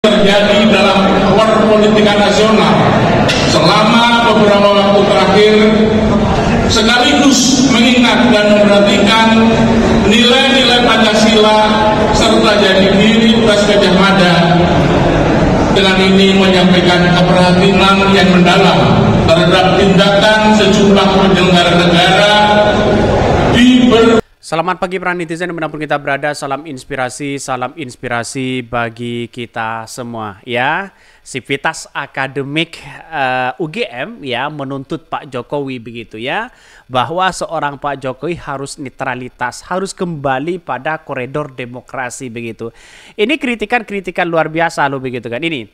terjadi dalam perpolitikan nasional selama beberapa waktu terakhir sekaligus mengingat dan memperhatikan nilai-nilai Pancasila serta jadi diri Pres Gajah Mada dengan ini menyampaikan keperhatian yang mendalam terhadap tindakan sejumlah penyelenggara negara Selamat pagi para netizen dimanapun kita berada, salam inspirasi, salam inspirasi bagi kita semua ya. Sivitas akademik uh, eh, UGM ya menuntut Pak Jokowi begitu ya bahwa seorang Pak Jokowi harus netralitas, harus kembali pada koridor demokrasi begitu. Ini kritikan-kritikan luar biasa loh begitu kan ini.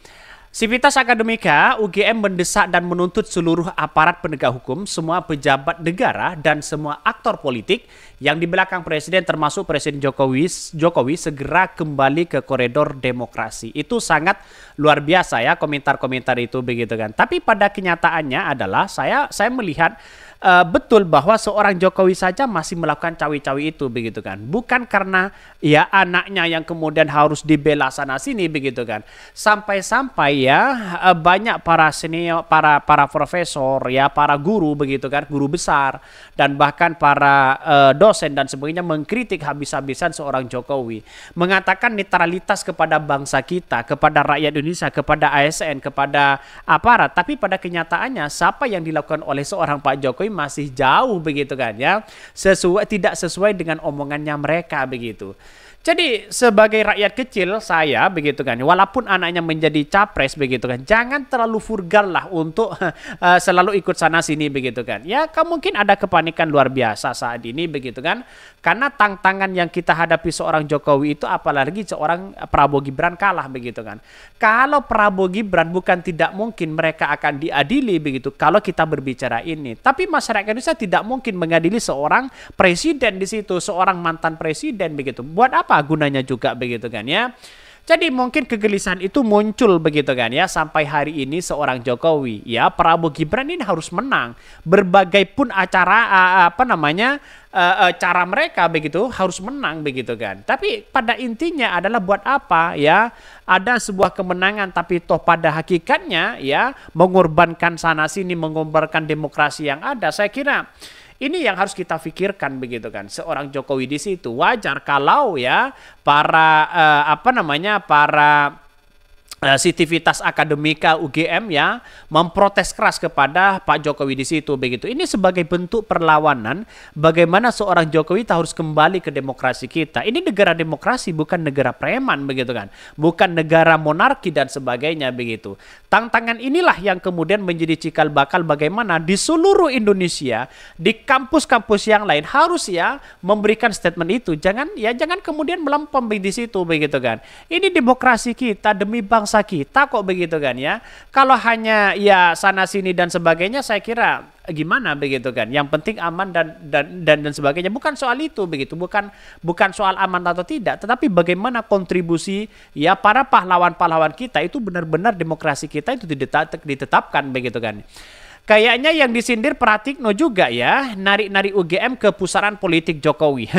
Sivitas Akademika UGM mendesak dan menuntut seluruh aparat penegak hukum, semua pejabat negara dan semua aktor politik yang di belakang presiden termasuk Presiden Jokowi Jokowi segera kembali ke koridor demokrasi. Itu sangat luar biasa ya komentar-komentar itu begitu kan. Tapi pada kenyataannya adalah saya saya melihat uh, betul bahwa seorang Jokowi saja masih melakukan cawi cawi itu begitu kan. Bukan karena ya anaknya yang kemudian harus dibela sana sini begitu kan. Sampai-sampai ya uh, banyak para senior, para para profesor ya, para guru begitu kan, guru besar dan bahkan para uh, dosen dan sebagainya mengkritik habis-habisan seorang Jokowi, mengatakan netralitas kepada bangsa kita, kepada rakyat Indonesia, kepada ASN, kepada aparat. Tapi pada kenyataannya siapa yang dilakukan oleh seorang Pak Jokowi tapi masih jauh begitu kan ya. Sesuai tidak sesuai dengan omongannya mereka begitu. Jadi sebagai rakyat kecil saya begitu kan, walaupun anaknya menjadi capres begitu kan, jangan terlalu furgal lah untuk uh, selalu ikut sana sini begitu kan. Ya mungkin ada kepanikan luar biasa saat ini begitu kan, karena tantangan yang kita hadapi seorang Jokowi itu apalagi seorang eh, Prabowo Gibran kalah begitu kan. Kalau Prabowo Gibran bukan tidak mungkin mereka akan diadili begitu kalau kita berbicara ini, tapi masyarakat Indonesia tidak mungkin mengadili seorang presiden di situ, seorang mantan presiden begitu. Buat apa gunanya juga begitu kan ya? Jadi mungkin kegelisahan itu muncul begitu kan ya sampai hari ini seorang Jokowi ya Prabowo Gibran ini harus menang berbagai pun acara apa namanya e, e, cara mereka begitu harus menang begitu kan. Tapi pada intinya adalah buat apa ya ada sebuah kemenangan tapi toh pada hakikatnya ya mengorbankan sana sini mengorbankan demokrasi yang ada. Saya kira ini yang harus kita pikirkan begitu kan. Seorang Jokowi di situ wajar kalau ya para eh, apa namanya para Eh, sitivitas akademika UGM ya memprotes keras kepada Pak Jokowi di situ begitu. Ini sebagai bentuk perlawanan bagaimana seorang Jokowi harus kembali ke demokrasi kita. Ini negara demokrasi bukan negara preman begitu kan. Bukan negara monarki dan sebagainya begitu. Tantangan inilah yang kemudian menjadi cikal bakal bagaimana di seluruh Indonesia di kampus-kampus yang lain harus ya memberikan statement itu. Jangan ya jangan kemudian melempem di situ begitu kan. Ini demokrasi kita demi bangsa bangsa kita kok begitu kan ya. Kalau hanya ya sana sini dan sebagainya saya kira gimana begitu kan. Yang penting aman dan dan dan dan sebagainya. Bukan soal itu begitu, bukan bukan soal aman atau tidak, tetapi bagaimana kontribusi ya para pahlawan-pahlawan kita itu benar-benar demokrasi kita itu ditetapkan begitu kan. Kayaknya yang disindir Pratikno juga ya, narik-narik UGM ke pusaran politik Jokowi.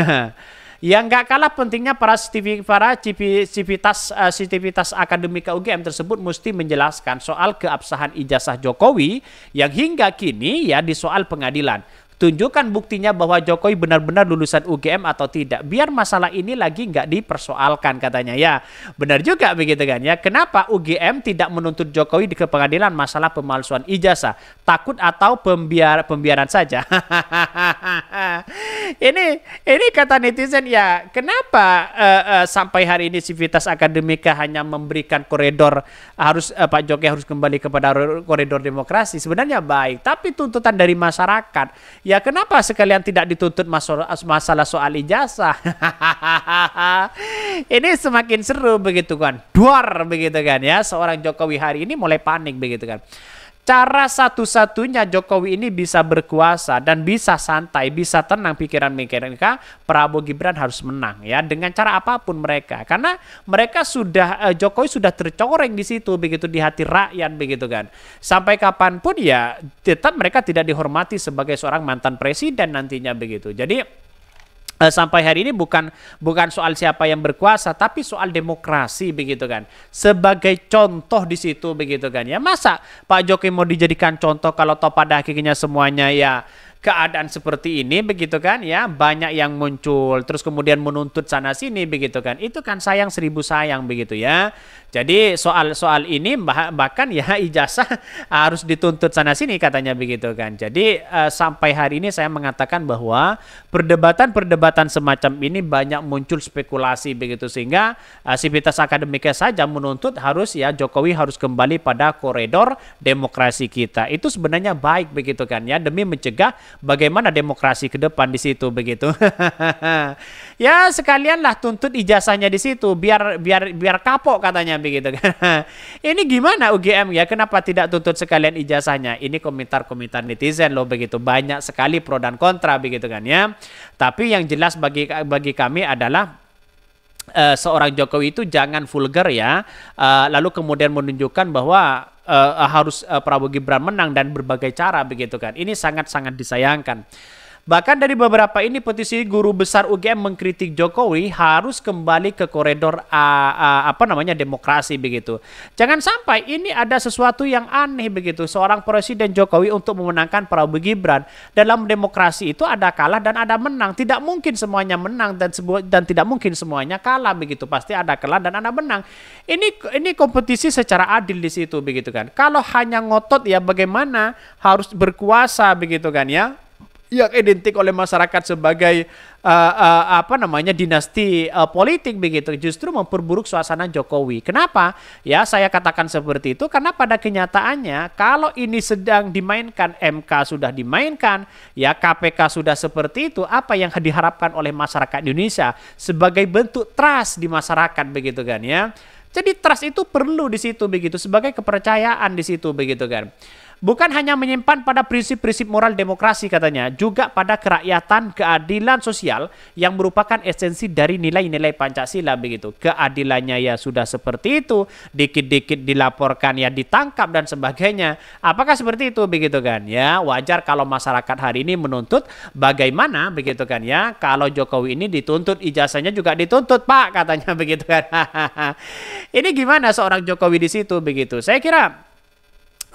yang nggak kalah pentingnya para CV, para civitas uh, eh, civitas akademika UGM tersebut mesti menjelaskan soal keabsahan ijazah Jokowi yang hingga kini ya di soal pengadilan. Tunjukkan buktinya bahwa Jokowi benar-benar lulusan UGM atau tidak. Biar masalah ini lagi nggak dipersoalkan katanya ya. Benar juga begitu kan ya. Kenapa UGM tidak menuntut Jokowi di ke pengadilan masalah pemalsuan ijazah? Takut atau pembiar pembiaran saja? ini ini kata netizen ya, kenapa uh, uh, sampai hari ini Civitas Akademika hanya memberikan koridor harus uh, Pak Jokowi harus kembali kepada koridor demokrasi. Sebenarnya baik, tapi tuntutan dari masyarakat. Ya kenapa sekalian tidak dituntut masalah, masalah soal ijazah? ini semakin seru begitu kan. Duar begitu kan ya. Seorang Jokowi hari ini mulai panik begitu kan. Cara satu-satunya Jokowi ini bisa berkuasa dan bisa santai, bisa tenang pikiran mereka, Prabowo Gibran harus menang ya dengan cara apapun mereka. Karena mereka sudah eh, Jokowi sudah tercoreng di situ begitu di hati rakyat begitu kan. Sampai kapanpun ya tetap mereka tidak dihormati sebagai seorang mantan presiden nantinya begitu. Jadi Eh, sampai hari ini bukan bukan soal siapa yang berkuasa tapi soal demokrasi begitu kan sebagai contoh di situ begitu kan ya masa Pak Jokowi mau dijadikan contoh kalau toh pada akhirnya semuanya ya keadaan seperti ini begitu kan ya banyak yang muncul terus kemudian menuntut sana sini begitu kan itu kan sayang seribu sayang begitu ya jadi soal-soal ini bahkan ya ijazah harus dituntut sana sini katanya begitu kan. Jadi eh, sampai hari ini saya mengatakan bahwa perdebatan-perdebatan semacam ini banyak muncul spekulasi begitu sehingga uh, sivitas akademiknya saja menuntut harus ya Jokowi harus kembali pada koridor demokrasi kita. Itu sebenarnya baik begitu kan ya demi mencegah bagaimana demokrasi ke depan di situ begitu. ya sekalianlah tuntut ijazahnya di situ biar biar biar kapok katanya begitu kan. ini gimana UGM ya? Kenapa tidak tuntut sekalian ijazahnya? Ini komentar-komentar netizen loh begitu banyak sekali pro dan kontra begitu kan ya. Tapi yang jelas bagi bagi kami adalah uh, seorang Jokowi itu jangan vulgar ya. Uh, lalu kemudian menunjukkan bahwa uh, harus uh, Prabowo Gibran menang dan berbagai cara begitu kan. Ini sangat-sangat disayangkan. Bahkan dari beberapa ini petisi guru besar UGM mengkritik Jokowi harus kembali ke koridor uh, uh, apa namanya demokrasi begitu. Jangan sampai ini ada sesuatu yang aneh begitu. Seorang presiden Jokowi untuk memenangkan Prabowo Gibran dalam demokrasi itu ada kalah dan ada menang. Tidak mungkin semuanya menang dan sebuah dan tidak mungkin semuanya kalah begitu. Pasti ada kalah dan ada menang. Ini ini kompetisi secara adil di situ begitu kan. Kalau hanya ngotot ya bagaimana harus berkuasa begitu kan ya yang identik oleh masyarakat sebagai uh, uh, apa namanya dinasti uh, politik begitu justru memperburuk suasana Jokowi. Kenapa? Ya saya katakan seperti itu karena pada kenyataannya kalau ini sedang dimainkan MK sudah dimainkan, ya KPK sudah seperti itu, apa yang diharapkan oleh masyarakat Indonesia sebagai bentuk trust di masyarakat begitu kan ya. Jadi trust itu perlu di situ begitu sebagai kepercayaan di situ begitu kan bukan hanya menyimpan pada prinsip-prinsip moral demokrasi katanya, juga pada kerakyatan, keadilan sosial yang merupakan esensi dari nilai-nilai Pancasila begitu. Keadilannya ya sudah seperti itu, dikit-dikit dilaporkan ya ditangkap dan sebagainya. Apakah seperti itu begitu kan? Ya, wajar kalau masyarakat hari ini menuntut bagaimana begitu kan ya. Kalau Jokowi ini dituntut ijazahnya juga dituntut, Pak, katanya begitu kan. ini gimana seorang Jokowi di situ begitu? Saya kira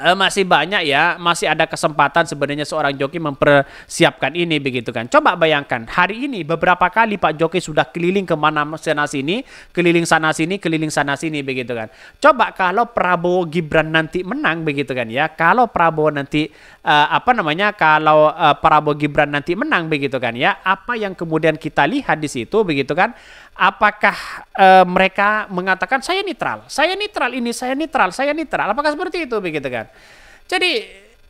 uh, masih banyak ya, masih ada kesempatan sebenarnya seorang joki mempersiapkan ini begitu kan. Coba bayangkan hari ini beberapa kali Pak Joki sudah keliling kemana sana sini, keliling sana sini, keliling sana sini begitu kan. Coba kalau Prabowo Gibran nanti menang begitu kan ya, kalau Prabowo nanti uh, apa namanya kalau uh, Prabowo Gibran nanti menang begitu kan ya, apa yang kemudian kita lihat di situ begitu kan? Apakah e, mereka mengatakan saya netral, saya netral ini, saya netral, saya netral? Apakah seperti itu begitu kan? Jadi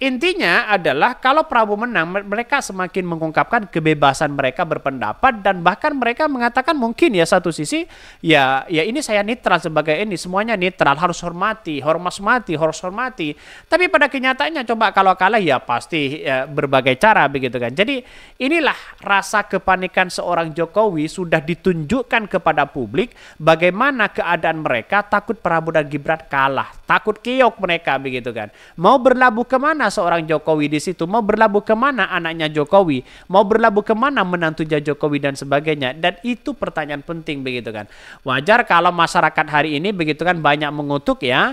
Intinya adalah kalau Prabowo menang, mereka semakin mengungkapkan kebebasan mereka berpendapat dan bahkan mereka mengatakan mungkin ya satu sisi ya ya ini saya netral sebagai ini semuanya netral harus hormati, hormat mati, harus hormati. Tapi pada kenyataannya coba kalau kalah ya pasti ya, berbagai cara begitu kan. Jadi inilah rasa kepanikan seorang Jokowi sudah ditunjukkan kepada publik bagaimana keadaan mereka takut Prabowo dan Gibran kalah, takut keok mereka begitu kan. Mau berlabuh kemana seorang Jokowi di situ mau berlabuh kemana anaknya Jokowi, mau berlabuh kemana menantunya Jokowi dan sebagainya. Dan itu pertanyaan penting begitu kan. Wajar kalau masyarakat hari ini begitu kan banyak mengutuk ya uh,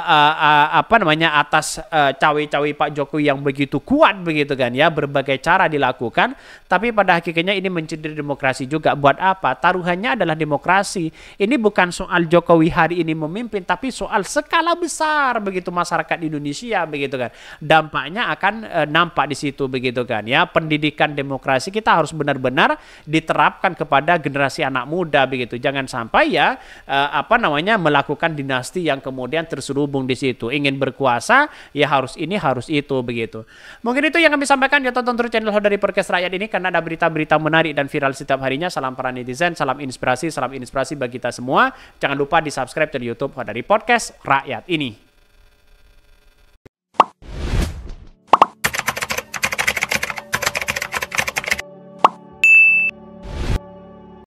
uh, uh, apa namanya atas cawe-cawe uh, Pak Jokowi yang begitu kuat begitu kan ya berbagai cara dilakukan. Tapi pada hakikatnya ini mencederai demokrasi juga. Buat apa? Taruhannya adalah demokrasi. Ini bukan soal Jokowi hari ini memimpin, tapi soal skala besar begitu masyarakat di Indonesia begitu kan dampaknya akan e, nampak di situ begitu kan ya pendidikan demokrasi kita harus benar-benar diterapkan kepada generasi anak muda begitu jangan sampai ya e, apa namanya melakukan dinasti yang kemudian terselubung di situ ingin berkuasa ya harus ini harus itu begitu mungkin itu yang kami sampaikan ya tonton terus channel dari Perkes Rakyat ini karena ada berita-berita menarik dan viral setiap harinya salam para netizen salam inspirasi salam inspirasi bagi kita semua jangan lupa di subscribe dari YouTube dari podcast rakyat ini